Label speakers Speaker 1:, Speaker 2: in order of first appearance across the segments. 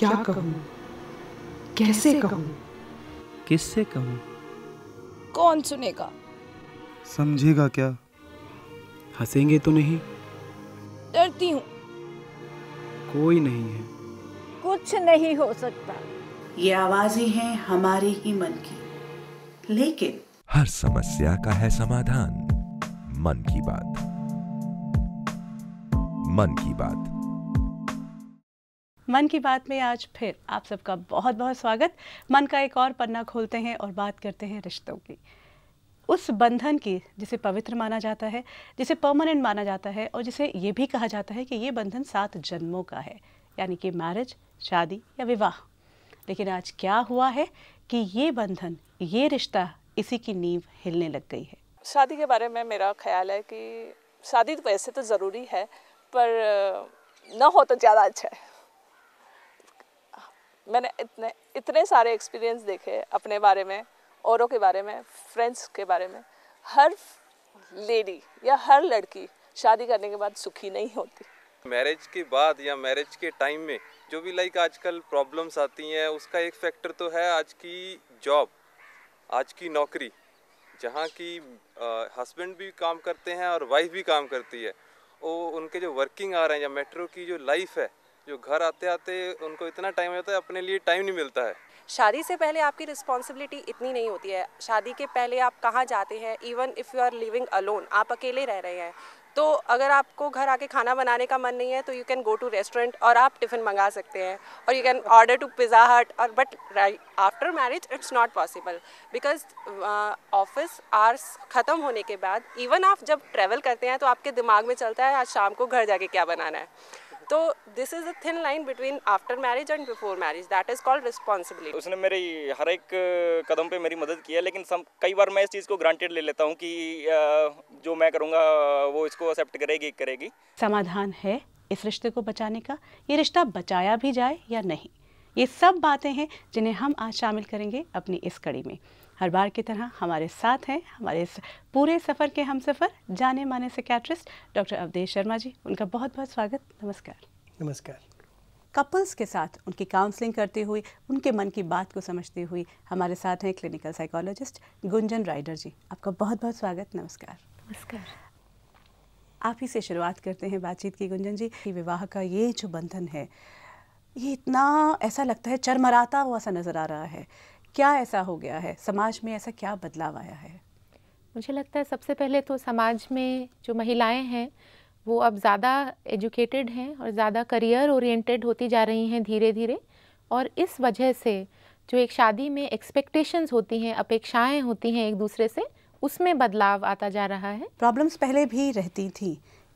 Speaker 1: क्या कहूं कैसे कहूं
Speaker 2: किससे कहूं
Speaker 1: कौन सुनेगा
Speaker 2: समझेगा क्या हंसेंगे तो नहीं डरती हूँ कोई नहीं है
Speaker 1: कुछ नहीं हो सकता ये आवाजें हैं हमारे ही मन की लेकिन हर समस्या का है समाधान मन की बात मन की बात मन की बात में आज फिर आप सबका बहुत बहुत स्वागत मन का एक और पन्ना खोलते हैं और बात करते हैं रिश्तों की उस बंधन की जिसे पवित्र माना जाता है जिसे परमानेंट माना जाता है और जिसे ये भी कहा जाता है कि ये बंधन सात जन्मों का है यानी कि मैरिज शादी या विवाह लेकिन आज क्या हुआ है कि ये बंधन ये रिश्ता इसी की नींव हिलने लग गई है
Speaker 2: शादी के बारे में
Speaker 1: मेरा ख्याल है कि शादी तो वैसे तो ज़रूरी है पर न हो तो ज़्यादा अच्छा है मैंने इतने इतने सारे एक्सपीरियंस देखे अपने बारे में औरों के बारे में फ्रेंड्स के बारे में हर लेडी या हर लड़की शादी करने के बाद सुखी नहीं होती
Speaker 2: मैरिज के बाद या मैरिज के टाइम में जो भी लाइक आजकल प्रॉब्लम्स आती हैं उसका एक फैक्टर तो है आज की जॉब आज की नौकरी जहाँ की हस्बैंड भी काम करते हैं और वाइफ भी काम करती है वो उनके जो वर्किंग आ रहे हैं या मेट्रो की जो लाइफ है जो घर आते आते उनको इतना टाइम होता है अपने लिए टाइम नहीं मिलता है शादी से पहले आपकी रिस्पॉन्सिबिलिटी इतनी नहीं होती है शादी के पहले आप कहाँ जाते हैं even if you are living alone आप अकेले रह रहे हैं तो अगर आपको घर आके खाना बनाने का मन नहीं है तो you can go to restaurant और आप टिफ़िन मंगा सकते हैं और you can order to Pizza Hut और but after marriage it's not possible because office hours ख़त्म होने के बाद इवन आप जब ट्रैवल करते हैं तो आपके दिमाग में चलता है आज शाम को घर जाके क्या बनाना है तो this is a thin line between after marriage and before marriage that is called responsibility उसने मेरी हर एक कदम पे मेरी मदद की है लेकिन सम, कई बार मैं इस चीज़ को ग्रांटेड ले लेता हूँ कि जो मैं करूँगा वो इसको एक्सेप्ट करेगी करेगी
Speaker 1: समाधान है इस रिश्ते को बचाने का ये रिश्ता बचाया भी जाए या नहीं ये सब बातें हैं जिन्हें हम आज शामिल करेंगे अपनी इस कड़ी में हर बार की तरह हमारे साथ हैं हमारे इस पूरे सफ़र के हम सफ़र जाने माने सिकैट्रिस्ट डॉक्टर अवधेश शर्मा जी उनका बहुत बहुत स्वागत नमस्कार नमस्कार कपल्स के साथ उनकी काउंसलिंग करते हुए उनके मन की बात को समझते हुए हमारे साथ हैं क्लिनिकल साइकोलॉजिस्ट गुंजन राइडर जी आपका बहुत बहुत स्वागत नमस्कार नमस्कार आप ही से शुरुआत करते हैं बातचीत की गुंजन जी कि विवाह का ये जो बंधन है ये इतना ऐसा लगता है चरमराता हुआ सा नज़र आ रहा है क्या ऐसा हो गया है समाज में ऐसा क्या बदलाव आया है मुझे लगता है सबसे पहले तो
Speaker 3: समाज में जो महिलाएं हैं वो अब ज़्यादा एजुकेटेड हैं और ज़्यादा करियर ओरिएंटेड होती जा रही हैं धीरे धीरे और इस वजह से जो एक शादी में एक्सपेक्टेशंस होती हैं अपेक्षाएं होती हैं एक दूसरे से उसमें बदलाव आता जा रहा है
Speaker 1: प्रॉब्लम्स पहले भी रहती थी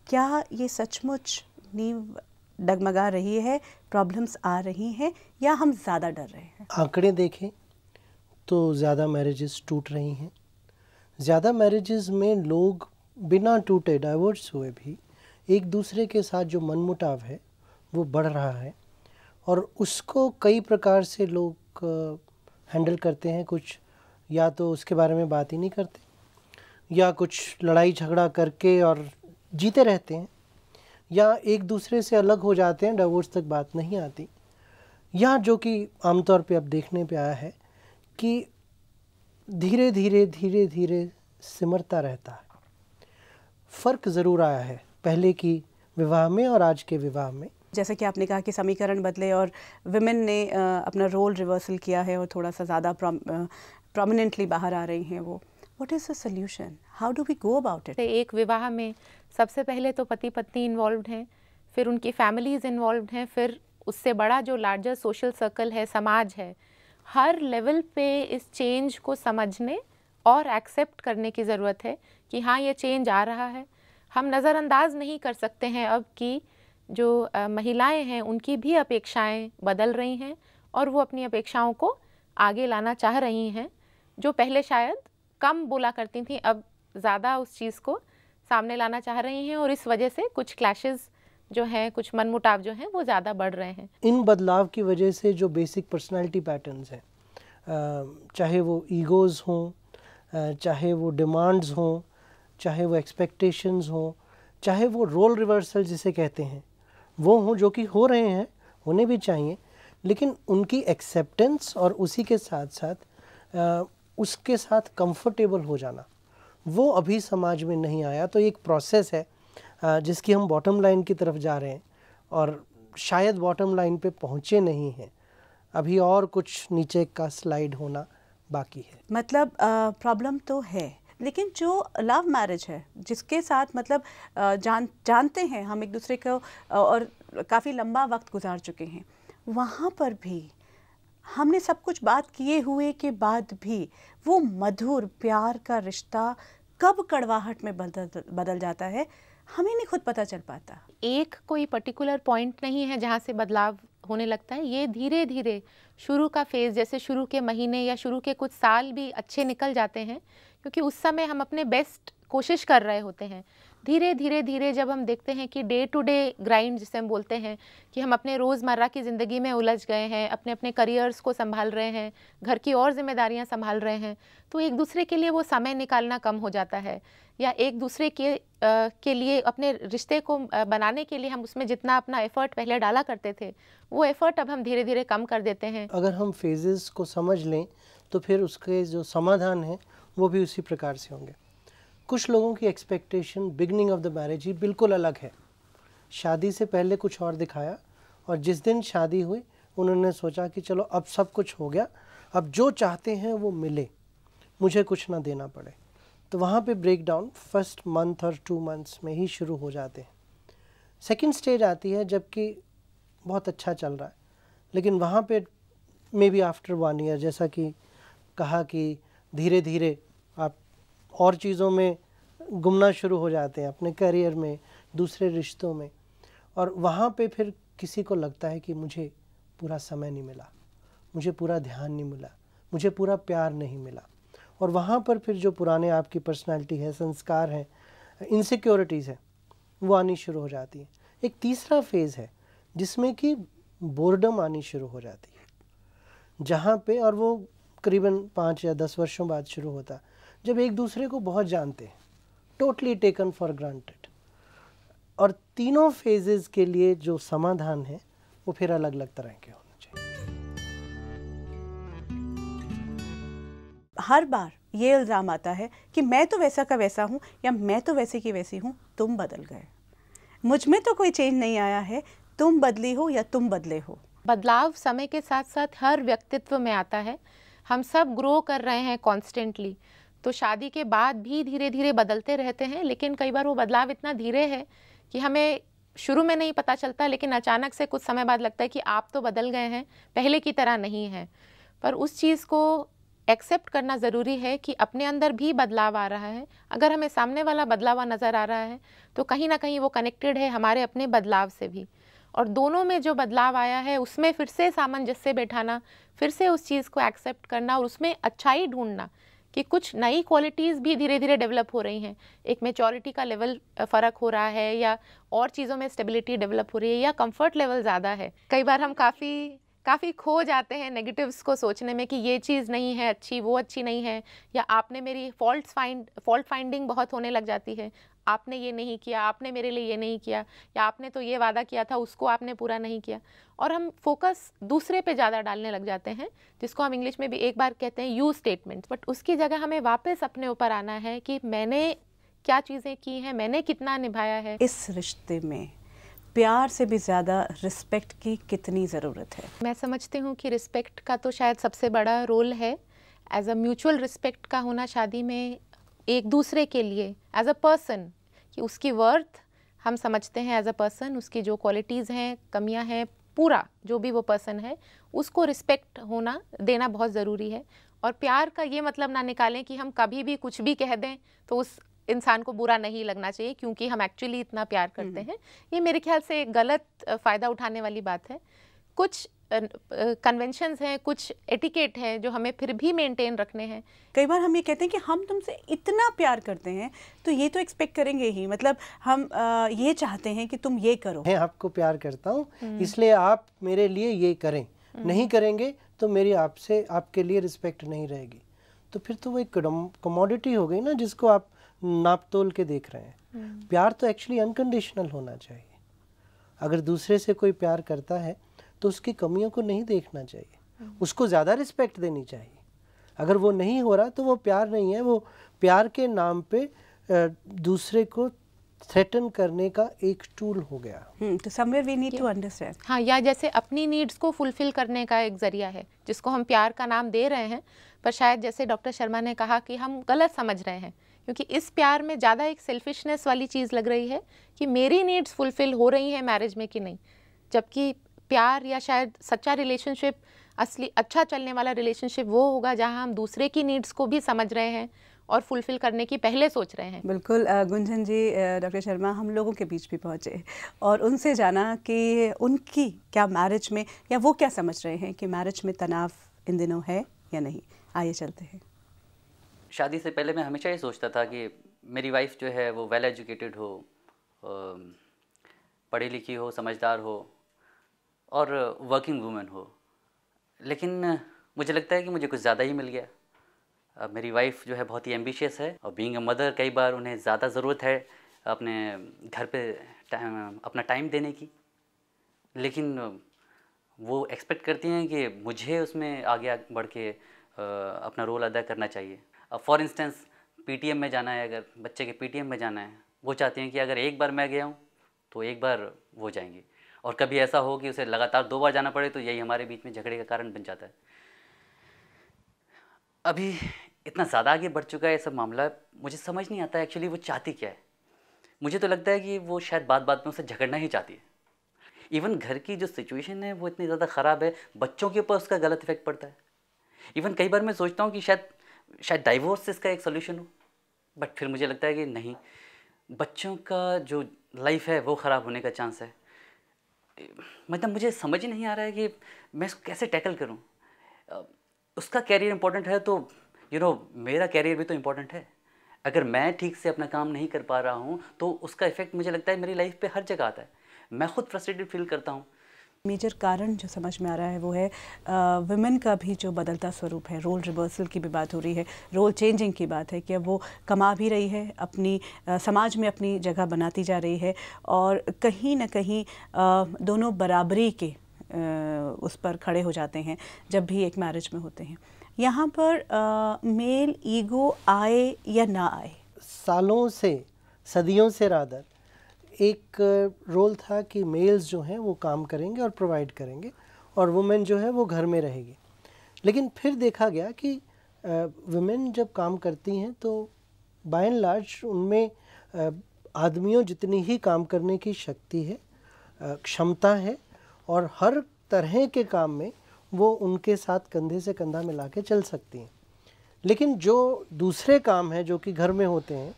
Speaker 1: क्या ये सचमुच नींव डगमगा रही है प्रॉब्लम्स आ रही हैं या हम ज़्यादा डर रहे हैं
Speaker 2: आंकड़े देखें तो ज़्यादा मैरिजेस टूट रही हैं ज़्यादा मैरिजेस में लोग बिना टूटे डाइवोर्स हुए भी एक दूसरे के साथ जो मनमुटाव है वो बढ़ रहा है और उसको कई प्रकार से लोग हैंडल करते हैं कुछ या तो उसके बारे में बात ही नहीं करते या कुछ लड़ाई झगड़ा करके और जीते रहते हैं या एक दूसरे से अलग हो जाते हैं डाइवोर्स तक बात नहीं आती या जो कि आमतौर पे अब देखने पे आया है कि धीरे धीरे धीरे धीरे सिमरता रहता है फ़र्क ज़रूर आया है पहले की विवाह में और आज के विवाह में जैसे
Speaker 1: कि आपने कहा कि समीकरण बदले और विमेन ने अपना रोल रिवर्सल किया है और थोड़ा सा ज़्यादा प्रोमिनेंटली बाहर आ रही हैं वो what is the solution how do we go about it
Speaker 3: एक विवाह में सबसे पहले तो पति पत्नी इन्वॉल्व हैं फिर उनकी फैमिलीज़ इन्वॉल्व हैं फिर उससे बड़ा जो लार्जर सोशल सर्कल है समाज है हर लेवल पे इस चेंज को समझने और एक्सेप्ट करने की ज़रूरत है कि हाँ ये चेंज आ रहा है हम नज़रअंदाज नहीं कर सकते हैं अब कि जो महिलाएं हैं उनकी भी अपेक्षाएं बदल रही हैं और वो अपनी अपेक्षाओं को आगे लाना चाह रही हैं जो पहले शायद कम बोला करती थी अब ज़्यादा उस चीज़ को सामने लाना चाह रही हैं और इस वजह से कुछ क्लैशेज़ जो है कुछ मनमुटाव जो है वो ज़्यादा बढ़ रहे हैं
Speaker 2: इन बदलाव की वजह से जो बेसिक पर्सनैलिटी पैटर्नस हैं चाहे वो ईगोज़ हों चाहे वो डिमांड्स हों चाहे वो एक्सपेक्टेशंस हों चाहे वो रोल रिवर्सल जिसे कहते हैं वो हों जो कि हो रहे हैं होने भी चाहिए लेकिन उनकी एक्सेप्टेंस और उसी के साथ साथ आ, उसके साथ कंफर्टेबल हो जाना वो अभी समाज में नहीं आया तो एक प्रोसेस है जिसकी हम बॉटम लाइन की तरफ जा रहे हैं और शायद बॉटम लाइन पे पहुँचे नहीं हैं अभी और कुछ नीचे का स्लाइड होना बाकी है मतलब प्रॉब्लम तो है लेकिन जो लव मैरिज है
Speaker 1: जिसके साथ मतलब जान जानते हैं हम एक दूसरे को और काफ़ी लंबा वक्त गुजार चुके हैं वहाँ पर भी हमने सब कुछ बात किए हुए के बाद भी वो मधुर प्यार का रिश्ता कब कड़वाहट में बदल बदल जाता है हमें नहीं खुद पता चल पाता
Speaker 3: एक कोई पर्टिकुलर पॉइंट नहीं है जहाँ से बदलाव होने लगता है ये धीरे धीरे शुरू का फेज़ जैसे शुरू के महीने या शुरू के कुछ साल भी अच्छे निकल जाते हैं क्योंकि उस समय हम अपने बेस्ट कोशिश कर रहे होते हैं धीरे धीरे धीरे जब हम देखते हैं कि डे टू डे ग्राइंड जिसे हम बोलते हैं कि हम अपने रोज़मर्रा की ज़िंदगी में उलझ गए हैं अपने अपने करियर्स को संभाल रहे हैं घर की और जिम्मेदारियां संभाल रहे हैं तो एक दूसरे के लिए वो समय निकालना कम हो जाता है या एक दूसरे के आ, के लिए अपने रिश्ते को बनाने के लिए हम उसमें जितना अपना एफर्ट पहले डाला करते थे वो एफर्ट अब हम धीरे धीरे कम कर देते हैं
Speaker 2: अगर हम फेजेस को समझ लें तो फिर उसके जो समाधान हैं वो भी उसी प्रकार से होंगे कुछ लोगों की expectation beginning of the marriage ही बिल्कुल अलग है शादी से पहले कुछ और दिखाया और जिस दिन शादी हुई उन्होंने सोचा कि चलो अब सब कुछ हो गया अब जो चाहते हैं वो मिले मुझे कुछ ना देना पड़े तो वहाँ पे ब्रेक डाउन फर्स्ट मंथ और टू मंथ्स में ही शुरू हो जाते हैं सेकेंड स्टेज आती है जबकि बहुत अच्छा चल रहा है लेकिन वहाँ पे maybe after one year जैसा कि कहा कि धीरे धीरे आप और चीज़ों में घूमना शुरू हो जाते हैं अपने करियर में दूसरे रिश्तों में और वहाँ पे फिर किसी को लगता है कि मुझे पूरा समय नहीं मिला मुझे पूरा ध्यान नहीं मिला मुझे पूरा प्यार नहीं मिला और वहाँ पर फिर जो पुराने आपकी पर्सनैलिटी है संस्कार हैं इनसिक्योरिटीज़ हैं वो आनी शुरू हो जाती हैं एक तीसरा फेज़ है जिसमें कि बोर्डम आनी शुरू हो जाती है जहाँ पे और वो करीबन पाँच या दस वर्षों बाद शुरू होता जब एक दूसरे को बहुत जानते हैं टोटली टेकन फॉर ग्रांटेड और तीनों फेजेस के लिए जो समाधान है वो फिर अलग अलग तरह के हो
Speaker 1: हर बार ये इल्ज़ाम आता है कि मैं तो वैसा का वैसा हूँ या मैं तो वैसे की वैसी हूँ तुम बदल गए मुझ में तो कोई चेंज नहीं आया है तुम बदली हो या तुम बदले हो
Speaker 3: बदलाव समय के साथ साथ हर व्यक्तित्व में आता है हम सब ग्रो कर रहे हैं कॉन्स्टेंटली तो शादी के बाद भी धीरे धीरे बदलते रहते हैं लेकिन कई बार वो बदलाव इतना धीरे है कि हमें शुरू में नहीं पता चलता लेकिन अचानक से कुछ समय बाद लगता है कि आप तो बदल गए हैं पहले की तरह नहीं है पर उस चीज़ को एक्सेप्ट करना ज़रूरी है कि अपने अंदर भी बदलाव आ रहा है अगर हमें सामने वाला बदलाव नज़र आ रहा है तो कहीं ना कहीं वो कनेक्टेड है हमारे अपने बदलाव से भी और दोनों में जो बदलाव आया है उसमें फिर से सामंजस्य बैठाना फिर से उस चीज़ को एक्सेप्ट करना और उसमें अच्छाई ढूंढना कि कुछ नई क्वालिटीज़ भी धीरे धीरे डेवलप हो रही हैं एक मेचोरिटी का लेवल फ़र्क हो रहा है या और चीज़ों में स्टेबिलिटी डेवलप हो रही है या कंफर्ट लेवल ज़्यादा है कई बार हम काफ़ी काफ़ी खो जाते हैं नेगेटिव्स को सोचने में कि ये चीज़ नहीं है अच्छी वो अच्छी नहीं है या आपने मेरी फॉल्ट फाइंड फॉल्ट फाइंडिंग बहुत होने लग जाती है आपने ये नहीं किया आपने मेरे लिए ये नहीं किया या आपने तो ये वादा किया था उसको आपने पूरा नहीं किया और हम फोकस दूसरे पे ज़्यादा डालने लग जाते हैं जिसको हम इंग्लिश में भी एक बार कहते हैं यू स्टेटमेंट बट उसकी जगह हमें वापस अपने ऊपर आना है कि मैंने क्या चीज़ें की हैं मैंने कितना निभाया है इस
Speaker 1: रिश्ते में प्यार से भी ज़्यादा रिस्पेक्ट की कितनी ज़रूरत है
Speaker 3: मैं समझती हूँ कि रिस्पेक्ट का तो शायद सबसे बड़ा रोल है एज अ म्यूचुअल रिस्पेक्ट का होना शादी में एक दूसरे के लिए एज अ पर्सन कि उसकी वर्थ हम समझते हैं एज अ पर्सन उसकी जो क्वालिटीज़ हैं कमियाँ हैं पूरा जो भी वो पर्सन है उसको रिस्पेक्ट होना देना बहुत ज़रूरी है और प्यार का ये मतलब ना निकालें कि हम कभी भी कुछ भी कह दें तो उस इंसान को बुरा नहीं लगना चाहिए क्योंकि हम एक्चुअली इतना प्यार हम्म। करते हैं ये मेरे ख्याल से गलत फ़ायदा उठाने वाली बात है कुछ कन्वेंशंस हैं कुछ एटिकेट हैं जो हमें फिर भी
Speaker 1: मेंटेन रखने हैं कई बार हम ये कहते हैं कि हम तुमसे इतना प्यार करते हैं तो ये तो एक्सपेक्ट
Speaker 2: करेंगे ही मतलब हम आ, ये चाहते हैं कि तुम ये करो मैं आपको प्यार करता हूँ हम्म। इसलिए आप मेरे लिए ये करें हम्म। नहीं करेंगे तो मेरी आपसे आपके लिए रिस्पेक्ट नहीं रहेगी तो फिर तो वो एक कमोडिटी हो गई ना जिसको आप नाप तोल के देख रहे हैं हम्म। प्यार तो एक्चुअली अनकंडीशनल होना चाहिए अगर दूसरे से कोई प्यार करता है तो उसकी कमियों को नहीं देखना चाहिए हम्म। उसको ज़्यादा रिस्पेक्ट देनी चाहिए अगर वो नहीं हो रहा तो वो प्यार नहीं है वो प्यार के नाम पे दूसरे को थ्रेटन करने का एक टूल हो गया हम्म, तो somewhere we need to understand
Speaker 3: हाँ या जैसे अपनी नीड्स को फुलफिल करने का एक जरिया है जिसको हम प्यार का नाम दे रहे हैं पर शायद जैसे डॉक्टर शर्मा ने कहा कि हम गलत समझ रहे हैं क्योंकि इस प्यार में ज़्यादा एक सेल्फिशनेस वाली चीज़ लग रही है कि मेरी नीड्स फुलफ़िल हो रही हैं मैरिज में कि नहीं जबकि प्यार या शायद सच्चा रिलेशनशिप असली अच्छा चलने वाला रिलेशनशिप वो होगा जहाँ हम दूसरे की नीड्स को भी समझ रहे हैं और फुलफिल करने की पहले सोच रहे हैं
Speaker 1: बिल्कुल गुंजन जी डॉक्टर शर्मा हम लोगों के बीच भी पहुँचे और उनसे जाना कि उनकी क्या मैरिज में या वो क्या समझ रहे हैं कि मैरिज में तनाव इन दिनों है या नहीं आइए चलते हैं
Speaker 4: शादी से पहले मैं हमेशा ये सोचता था कि मेरी वाइफ जो है वो वेल एजुकेटेड हो पढ़ी लिखी हो समझदार हो और वर्किंग वूमेन हो लेकिन मुझे लगता है कि मुझे कुछ ज़्यादा ही मिल गया अब मेरी वाइफ जो है बहुत ही एम्बिशियस है और बीइंग अ मदर कई बार उन्हें ज़्यादा ज़रूरत है अपने घर पे टाइम अपना टाइम देने की लेकिन वो एक्सपेक्ट करती हैं कि मुझे उसमें आगे बढ़ के अपना रोल अदा करना चाहिए फॉर इंस्टेंस पी में जाना है अगर बच्चे के पी में जाना है वो चाहती हैं कि अगर एक बार मैं गया हूँ तो एक बार वो जाएंगे और कभी ऐसा हो कि उसे लगातार दो बार जाना पड़े तो यही हमारे बीच में झगड़े का कारण बन जाता है अभी इतना ज़्यादा आगे बढ़ चुका है ये सब मामला मुझे समझ नहीं आता एक्चुअली वो चाहती क्या है मुझे तो लगता है कि वो शायद बात बात में उसे झगड़ना ही चाहती है इवन घर की जो सिचुएशन है वो इतनी ज़्यादा ख़राब है बच्चों के ऊपर उसका गलत इफेक्ट पड़ता है इवन कई बार मैं सोचता हूँ कि शायद शायद डाइवोर्स इसका एक सोल्यूशन हो बट फिर मुझे लगता है कि नहीं बच्चों का जो लाइफ है वो ख़राब होने का चांस है मतलब मुझे समझ ही नहीं आ रहा है कि मैं इसको कैसे टैकल करूं उसका कैरियर इंपॉर्टेंट है तो यू you नो know, मेरा कैरियर भी तो इम्पोर्टेंट है अगर मैं ठीक से अपना काम नहीं कर पा रहा हूँ तो उसका इफेक्ट मुझे लगता है मेरी लाइफ पे हर जगह आता है मैं खुद फ्रस्ट्रेटेड फील करता हूँ
Speaker 1: मेजर कारण जो समझ में आ रहा है वो है वुमेन का भी जो बदलता स्वरूप है रोल रिवर्सल की भी बात हो रही है रोल चेंजिंग की बात है कि अब वो कमा भी रही है अपनी आ, समाज में अपनी जगह बनाती जा रही है और कहीं ना कहीं आ, दोनों बराबरी के आ, उस पर खड़े हो जाते हैं जब भी एक मैरिज में होते हैं यहाँ पर
Speaker 2: आ, मेल ईगो आए या ना आए सालों से सदियों से रादर एक रोल था कि मेल्स जो हैं वो काम करेंगे और प्रोवाइड करेंगे और वुमेन जो है वो घर में रहेगी लेकिन फिर देखा गया कि वुमेन जब काम करती हैं तो बाय एंड लार्ज उनमें आदमियों जितनी ही काम करने की शक्ति है क्षमता है और हर तरह के काम में वो उनके साथ कंधे से कंधा मिला के चल सकती हैं लेकिन जो दूसरे काम हैं जो कि घर में होते हैं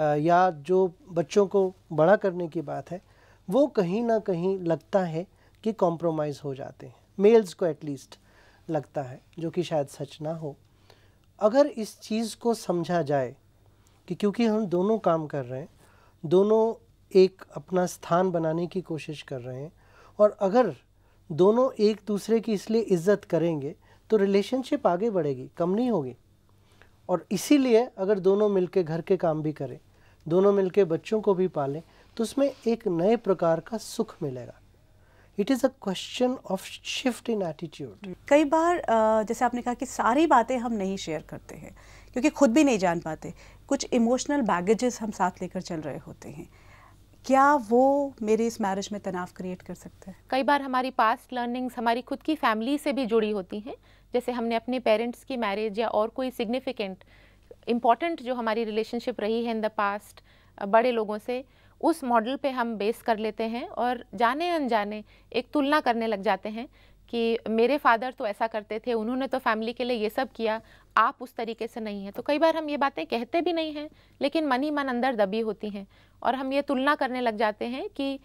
Speaker 2: या जो बच्चों को बड़ा करने की बात है वो कहीं ना कहीं लगता है कि कॉम्प्रोमाइज़ हो जाते हैं मेल्स को एटलीस्ट लगता है जो कि शायद सच ना हो अगर इस चीज़ को समझा जाए कि क्योंकि हम दोनों काम कर रहे हैं दोनों एक अपना स्थान बनाने की कोशिश कर रहे हैं और अगर दोनों एक दूसरे की इसलिए इज्जत करेंगे तो रिलेशनशिप आगे बढ़ेगी कम नहीं होगी और इसीलिए अगर दोनों मिलके घर के काम भी करें दोनों मिलके बच्चों को भी पालें तो उसमें एक नए प्रकार का सुख मिलेगा it is a question of shift in attitude कई बार जैसे
Speaker 1: आपने कहा कि सारी बातें हम नहीं शेयर करते हैं क्योंकि खुद भी नहीं जान पाते कुछ इमोशनल बैगेजेस हम साथ लेकर चल रहे होते हैं क्या वो मेरे इस मैरिज में तनाव क्रिएट कर सकते हैं कई बार हमारी
Speaker 3: पास्ट लर्निंग्स हमारी खुद की फैमिली से भी जुड़ी होती हैं जैसे हमने अपने पेरेंट्स की मैरिज या और कोई सिग्निफिकेंट इम्पॉर्टेंट जो हमारी रिलेशनशिप रही है इन द पास्ट बड़े लोगों से उस मॉडल पे हम बेस कर लेते हैं और जाने अनजाने एक तुलना करने लग जाते हैं कि मेरे फादर तो ऐसा करते थे उन्होंने तो फैमिली के लिए ये सब किया आप उस तरीके से नहीं हैं तो कई बार हम ये बातें कहते भी नहीं हैं लेकिन मन ही मन अंदर दबी होती हैं और हम ये तुलना करने लग जाते हैं कि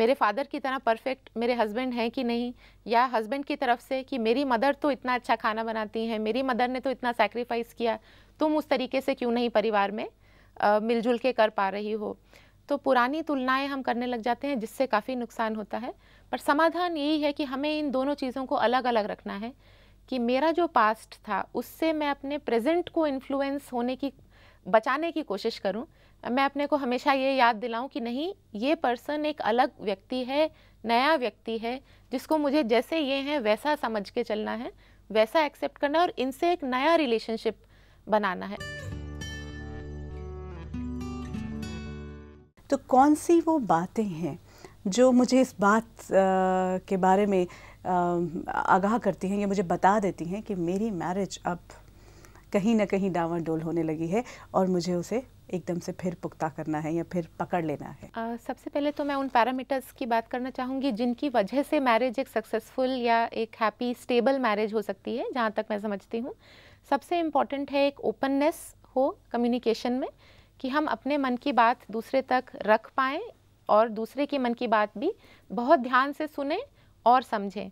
Speaker 3: मेरे फादर की तरह परफेक्ट मेरे हस्बैंड हैं कि नहीं या हस्बैंड की तरफ से कि मेरी मदर तो इतना अच्छा खाना बनाती हैं मेरी मदर ने तो इतना सेक्रीफाइस किया तुम उस तरीके से क्यों नहीं परिवार में मिलजुल के कर पा रही हो तो पुरानी तुलनाएं हम करने लग जाते हैं जिससे काफ़ी नुकसान होता है पर समाधान यही है कि हमें इन दोनों चीज़ों को अलग अलग रखना है कि मेरा जो पास्ट था उससे मैं अपने प्रेजेंट को इन्फ्लुएंस होने की बचाने की कोशिश करूं मैं अपने को हमेशा ये याद दिलाऊं कि नहीं ये पर्सन एक अलग व्यक्ति है नया व्यक्ति है जिसको मुझे जैसे ये हैं वैसा समझ के चलना है वैसा एक्सेप्ट करना और इनसे एक नया रिलेशनशिप बनाना है
Speaker 1: तो कौन सी वो बातें हैं जो मुझे इस बात आ, के बारे में आगाह करती हैं या मुझे बता देती हैं कि मेरी मैरिज अब कहीं ना कहीं डोल होने लगी है और मुझे उसे एकदम से फिर पुख्ता करना है या फिर पकड़ लेना है
Speaker 3: आ, सबसे पहले तो मैं उन पैरामीटर्स की बात करना चाहूँगी जिनकी वजह से मैरिज एक सक्सेसफुल या एक हैप्पी स्टेबल मैरिज हो सकती है जहाँ तक मैं समझती हूँ सबसे इम्पॉर्टेंट है एक ओपननेस हो कम्युनिकेशन में कि हम अपने मन की बात दूसरे तक रख पाएँ और दूसरे के मन की बात भी बहुत ध्यान से सुने और समझें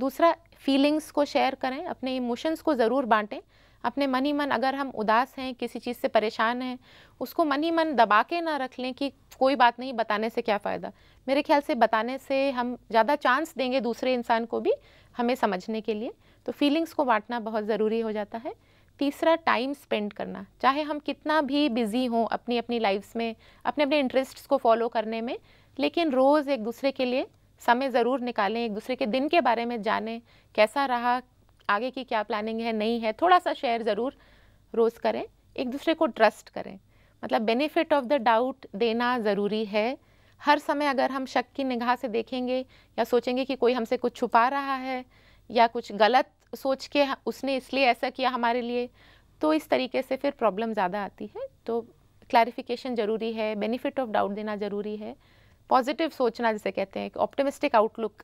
Speaker 3: दूसरा फीलिंग्स को शेयर करें अपने इमोशंस को ज़रूर बांटें अपने मन ही मन अगर हम उदास हैं किसी चीज़ से परेशान हैं उसको मन ही मन दबा के ना रख लें कि कोई बात नहीं बताने से क्या फ़ायदा मेरे ख्याल से बताने से हम ज़्यादा चांस देंगे दूसरे इंसान को भी हमें समझने के लिए तो फीलिंग्स को बांटना बहुत ज़रूरी हो जाता है तीसरा टाइम स्पेंड करना चाहे हम कितना भी बिज़ी हों अपनी अपनी लाइफ्स में अपने अपने इंटरेस्ट्स को फॉलो करने में लेकिन रोज़ एक दूसरे के लिए समय ज़रूर निकालें एक दूसरे के दिन के बारे में जानें कैसा रहा आगे की क्या प्लानिंग है नहीं है थोड़ा सा शेयर ज़रूर रोज़ करें एक दूसरे को ट्रस्ट करें मतलब बेनिफिट ऑफ द डाउट देना ज़रूरी है हर समय अगर हम शक की निगाह से देखेंगे या सोचेंगे कि कोई हमसे कुछ छुपा रहा है या कुछ गलत सोच के उसने इसलिए ऐसा किया हमारे लिए तो इस तरीके से फिर प्रॉब्लम ज़्यादा आती है तो क्लैरिफिकेशन ज़रूरी है बेनिफिट ऑफ डाउट देना ज़रूरी है पॉजिटिव सोचना जिसे कहते हैं ऑप्टिमिस्टिक आउटलुक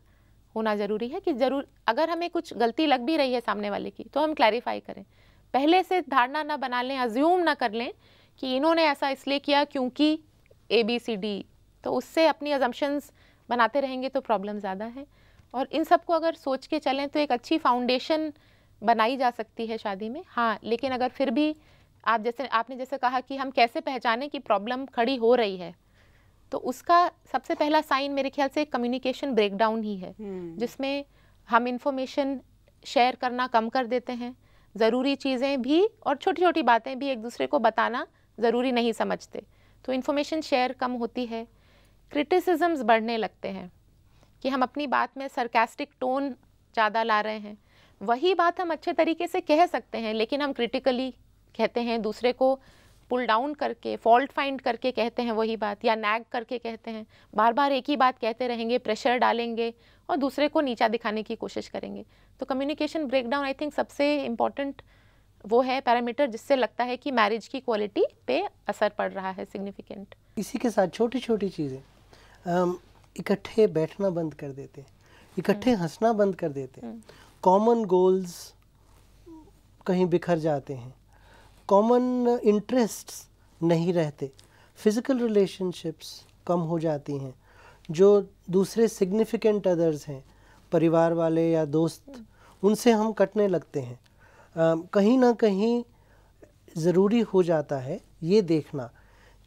Speaker 3: होना ज़रूरी है कि ज़रूर अगर हमें कुछ गलती लग भी रही है सामने वाले की तो हम क्लैरिफाई करें पहले से धारणा ना बना लें अज्यूम ना कर लें कि इन्होंने ऐसा इसलिए किया क्योंकि ए बी सी डी तो उससे अपनी अजम्पन्स बनाते रहेंगे तो प्रॉब्लम ज़्यादा है और इन सबको अगर सोच के चलें तो एक अच्छी फाउंडेशन बनाई जा सकती है शादी में हाँ लेकिन अगर फिर भी आप जैसे आपने जैसे कहा कि हम कैसे पहचानें कि प्रॉब्लम खड़ी हो रही है तो उसका सबसे पहला साइन मेरे ख्याल से कम्युनिकेशन ब्रेकडाउन ही है हम्म। जिसमें हम इन्फॉर्मेशन शेयर करना कम कर देते हैं ज़रूरी चीज़ें भी और छोटी छोटी बातें भी एक दूसरे को बताना ज़रूरी नहीं समझते तो इन्फॉर्मेशन शेयर कम होती है क्रिटिसिजम्स बढ़ने लगते हैं कि हम अपनी बात में सरकेस्टिक टोन ज़्यादा ला रहे हैं वही बात हम अच्छे तरीके से कह सकते हैं लेकिन हम क्रिटिकली कहते हैं दूसरे को पुल डाउन करके फॉल्ट फाइंड करके कहते हैं वही बात या नैग करके कहते हैं बार बार एक ही बात कहते रहेंगे प्रेशर डालेंगे और दूसरे को नीचा दिखाने की कोशिश करेंगे तो कम्युनिकेशन ब्रेकडाउन आई थिंक सबसे इम्पॉर्टेंट वो है पैरामीटर जिससे लगता है कि मैरिज की क्वालिटी पे असर पड़ रहा है सिग्निफिकेंट
Speaker 2: इसी के साथ छोटी छोटी चीज़ें इकट्ठे बैठना बंद कर देते हैं इकट्ठे हम्म। हंसना बंद कर देते हैं कॉमन गोल्स कहीं बिखर जाते हैं कॉमन इंटरेस्ट्स uh, नहीं रहते फिज़िकल रिलेशनशिप्स कम हो जाती हैं जो दूसरे सिग्निफिकेंट अदर्स हैं परिवार वाले या दोस्त उनसे हम कटने लगते हैं आ, कहीं ना कहीं ज़रूरी हो जाता है ये देखना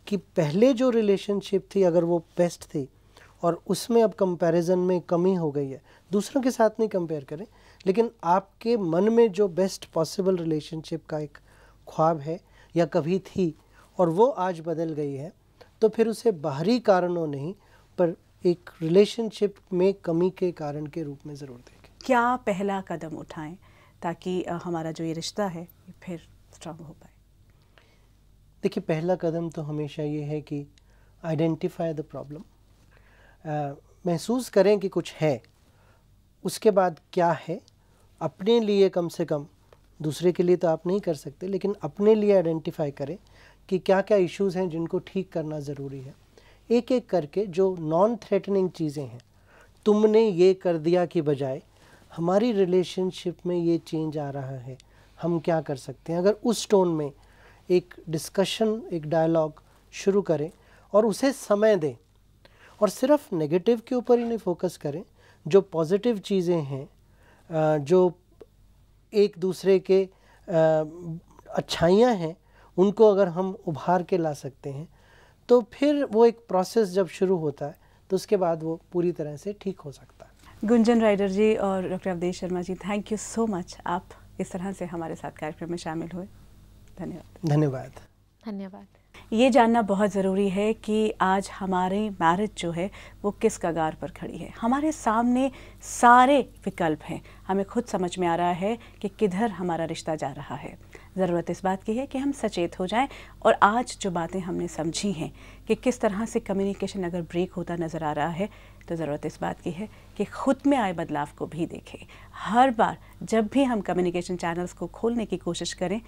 Speaker 2: कि पहले जो रिलेशनशिप थी अगर वो बेस्ट थी और उसमें अब कंपैरिजन में कमी हो गई है दूसरों के साथ नहीं कंपेयर करें लेकिन आपके मन में जो बेस्ट पॉसिबल रिलेशनशिप का एक ख्वाब है या कभी थी और वो आज बदल गई है तो फिर उसे बाहरी कारणों नहीं पर एक रिलेशनशिप में कमी के कारण के रूप में ज़रूर देखें
Speaker 1: क्या पहला कदम उठाएं ताकि हमारा जो ये रिश्ता है ये फिर
Speaker 2: स्ट्रांग हो पाए देखिए पहला कदम तो हमेशा ये है कि आइडेंटिफाई द प्रॉब्लम महसूस करें कि कुछ है उसके बाद क्या है अपने लिए कम से कम दूसरे के लिए तो आप नहीं कर सकते लेकिन अपने लिए आइडेंटिफाई करें कि क्या क्या इश्यूज़ हैं जिनको ठीक करना ज़रूरी है एक एक करके जो नॉन थ्रेटनिंग चीज़ें हैं तुमने ये कर दिया कि बजाय हमारी रिलेशनशिप में ये चेंज आ रहा है हम क्या कर सकते हैं अगर उस टोन में एक डिस्कशन एक डायलॉग शुरू करें और उसे समय दें और सिर्फ नेगेटिव के ऊपर ही नहीं फोकस करें जो पॉजिटिव चीज़ें हैं जो एक दूसरे के अच्छाइयाँ हैं उनको अगर हम उभार के ला सकते हैं तो फिर वो एक प्रोसेस जब शुरू होता है तो उसके बाद वो पूरी तरह से ठीक हो सकता है गुंजन राइडर
Speaker 1: जी और doctor Awadhesh Sharma ji thank you so much आप इस तरह से हमारे साथ कार्यक्रम में शामिल हुए धन्यवाद धन्यवाद धन्यवाद ये जानना बहुत ज़रूरी है कि आज हमारी मैरिज जो है वो किस कगार पर खड़ी है हमारे सामने सारे विकल्प हैं हमें खुद समझ में आ रहा है कि किधर हमारा रिश्ता जा रहा है ज़रूरत इस बात की है कि हम सचेत हो जाएं और आज जो बातें हमने समझी हैं कि किस तरह से कम्युनिकेशन अगर ब्रेक होता नज़र आ रहा है तो ज़रूरत इस बात की है कि खुद में आए बदलाव को भी देखें हर बार जब भी हम कम्युनिकेशन चैनल्स को खोलने की कोशिश करें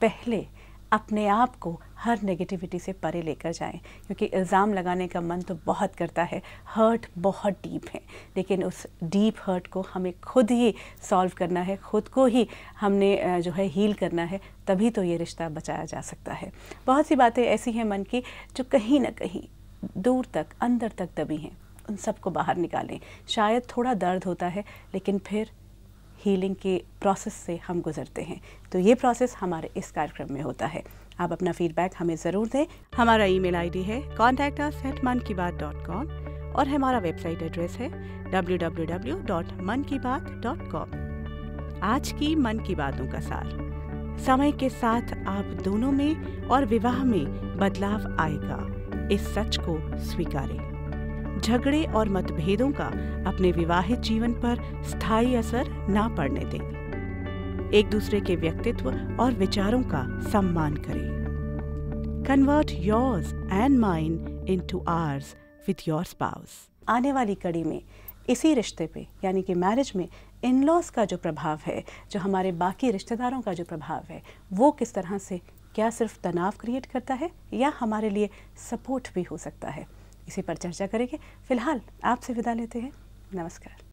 Speaker 1: पहले अपने आप को हर नेगेटिविटी से परे लेकर जाएं क्योंकि इल्ज़ाम लगाने का मन तो बहुत करता है हर्ट बहुत डीप है लेकिन उस डीप हर्ट को हमें खुद ही सॉल्व करना है खुद को ही हमने जो है हील करना है तभी तो ये रिश्ता बचाया जा सकता है बहुत सी बातें ऐसी हैं मन की जो कहीं ना कहीं दूर तक अंदर तक दबी हैं उन सबको बाहर निकालें शायद थोड़ा दर्द होता है लेकिन फिर हीलिंग के प्रोसेस से हम गुजरते हैं तो ये प्रोसेस हमारे इस कार्यक्रम में होता है आप अपना फीडबैक हमें ज़रूर दें हमारा ईमेल आईडी है contact us at Mann Ki Baat dot com और हमारा वेबसाइट एड्रेस है W W W dot Mann Ki Baat dot com आज की मन की बातों का सार समय के साथ आप दोनों में और विवाह में बदलाव आएगा इस सच को स्वीकारें झगड़े और मतभेदों का अपने विवाहित जीवन पर स्थायी असर ना पड़ने दें एक दूसरे के व्यक्तित्व और विचारों का सम्मान करें convert yours and mind into ours with your spouse आने वाली कड़ी में इसी रिश्ते पे यानी कि मैरिज में इन लॉज का जो प्रभाव है जो हमारे बाकी रिश्तेदारों का जो प्रभाव है वो किस तरह से क्या सिर्फ तनाव क्रिएट करता है या हमारे लिए सपोर्ट भी हो सकता है इसी पर चर्चा करेंगे फिलहाल आपसे विदा लेते हैं नमस्कार